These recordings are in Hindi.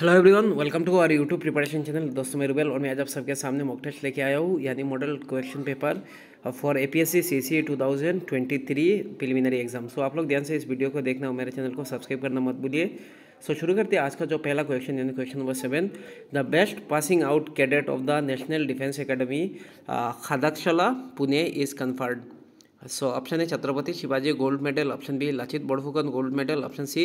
Hello everyone welcome to our YouTube preparation channel दोस्तों मेरे बेल और मैं आज आप सबके सामने मॉक टेस्ट लेके आया हूँ यानी model question paper for A P S C C C A 2023 preliminary exam so आप लोग ध्यान से इस वीडियो को देखना और मेरे चैनल को सब्सक्राइब करना मत भूलिए सो so, शुरू करते हैं आज का जो पहला क्वेश्चन यानी question number seven the best passing out cadet of the national defence academy Khadakwasla Pune is conferred so option है Chhatrapati Shivaji gold medal option B Lachit Borphukan gold medal option C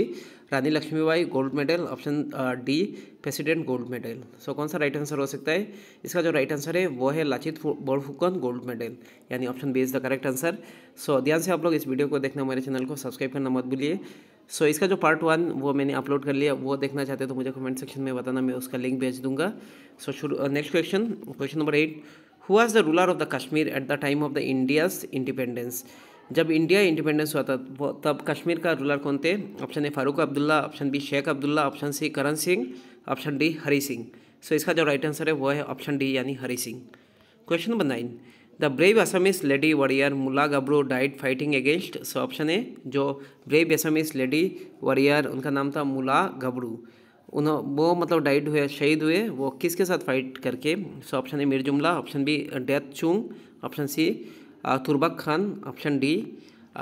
Rani Lakshmibai gold medal option D president gold medal so कौन सा राइट आंसर हो सकता है इसका जो राइट आंसर है वो है लाचित बड़फुकन गोल्ड मेडल यानी option B is the correct answer so ध्यान से आप लोग इस वीडियो को देखना हमारे चैनल को सब्सक्राइब करना मत भूलिए सो इसका जो पार्ट वन वो मैंने अपलोड कर लिया वो देखना चाहते हो तो मुझे कमेंट सेक्शन में बताना मैं उसका लिंक भेज दूंगा सो शुरू next question question number eight who was the ruler of the Kashmir at the time of the India's independence जब इंडिया इंडिपेंडेंस हुआ था तब कश्मीर का रूलर कौन थे option A Farooq Abdullah option B Sheikh Abdullah option C Karan Singh option D Hari Singh so इसका जो राइट आंसर है वो है ऑप्शन डी यानी Hari Singh question number nine the brave Assamese lady warrior Mula Gabhru died fighting against so option A जो ब्रेव असमिस लेडी वॉरियर उनका नाम था मुला गब्रू उन्हों वो मतलब डाइड हुए शहीद हुए वो किसके साथ फाइट करके सो option A Mir Jumla option B डेथ चूंग option C Turbak Khan option D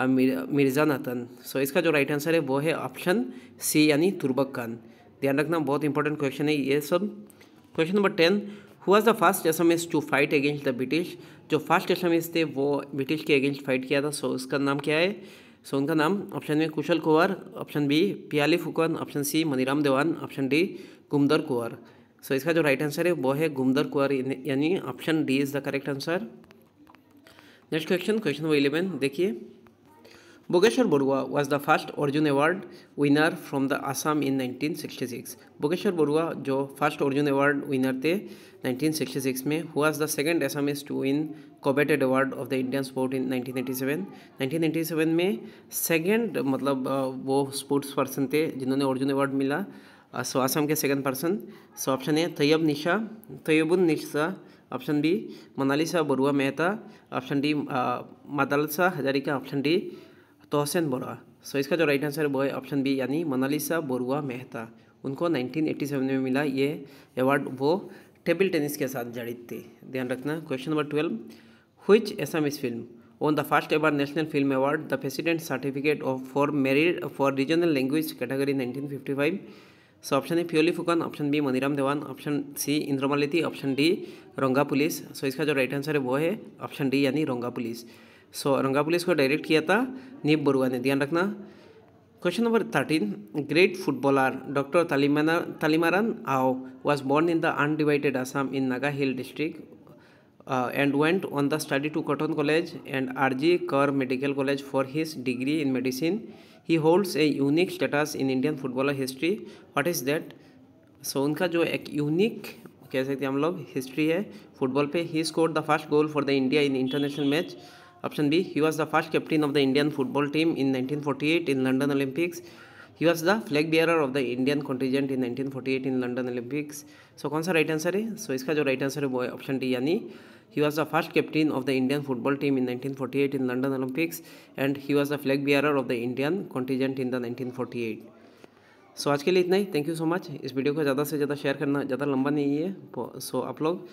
Mirza Nathan so इसका जो राइट आंसर है वो है ऑप्शन सी यानी तुरबक खान ध्यान रखना बहुत इंपॉर्टेंट क्वेश्चन है ये सब question number ten who was the first Assamese to fight against the British जो फर्स्ट एसमिस थे वो ब्रिटिश के अगेंस्ट फाइट किया था सो so, उसका नाम क्या है सो उनका नाम option A Kushal Konwar option B Piyali Phukan option C Maniram Dewan option D गुमदर कुंवर सो इसका जो राइट आंसर है वो है गुमदर कुंवर यानी option D is the correct answer next question question number eleven देखिए Bogeshwar Borua was the first Arjun Award winner from the Assam in 1966. Bogeshwar Borua जो फर्स्ट अर्जुन अवार्ड विनर थे 1966 में who is the second Assamese to win coveted award of the Indian sport in 1987 1987 में सेकेंड मतलब वो स्पोर्ट्स पर्सन थे जिन्होंने अर्जुन अवार्ड मिला सो आसाम के second person so option A Tayeb Nisha Tayebun Nisha option B Monalisa Barua Mehta option D Matalsa Hazarika option D Tohsen Bora so इसका जो राइट आंसर वो है ऑप्शन बी यानी मनालिसा बोरुआ मेहता उनको 1987 में मिला ये अवार्ड वो टेबल टेनिस के साथ जड़ित थे ध्यान रखना question number twelve which Assamese film won the first ever national film award the president certificate of for merit for regional language category nineteen fifty five so option A Piyoli Phukan option B Maniram Dewan option C Indramalati option D Ronga police so इसका जो राइट आंसर है वो है ऑप्शन डी यानी रंगा पुलिस सो औरंगा पुलिस को डायरेक्ट किया था नीब बरुआ ने ध्यान रखना question number thirteen great footballer doctor Talimeren Ao was born in the undivided Assam in Naga hill district and went on the study to Cotton college and R G Kar medical college for his degree in medicine he holds a unique status in Indian footballer history What is that so उनका जो एक यूनिक कह सकते हैं हम लोग हिस्ट्री है फुटबॉल पे he scored the first goal for the India in international match the first He of the Indian football team in nineteen forty eight in 1948 Olympics he was the flag bearer of the Indian contingent in nineteen forty eight in London Olympics so कौन सा राइट आंसर है सो इसका जो राइट आंसर है वो है ऑप्शन डी यानी he was the first captain of the Indian football team in nineteen forty eight in London Olympics and he was the flag bearer of the Indian contingent in the nineteen forty eight so आज के लिए इतना ही थैंक यू सो मच इस वीडियो को ज़्यादा से ज़्यादा शेयर करना ज़्यादा लंबा नहीं है सो so, आप लोग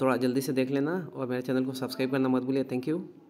थोड़ा जल्दी से देख लेना और मेरे चैनल को सब्सक्राइब करना मत भूलिए थैंक यू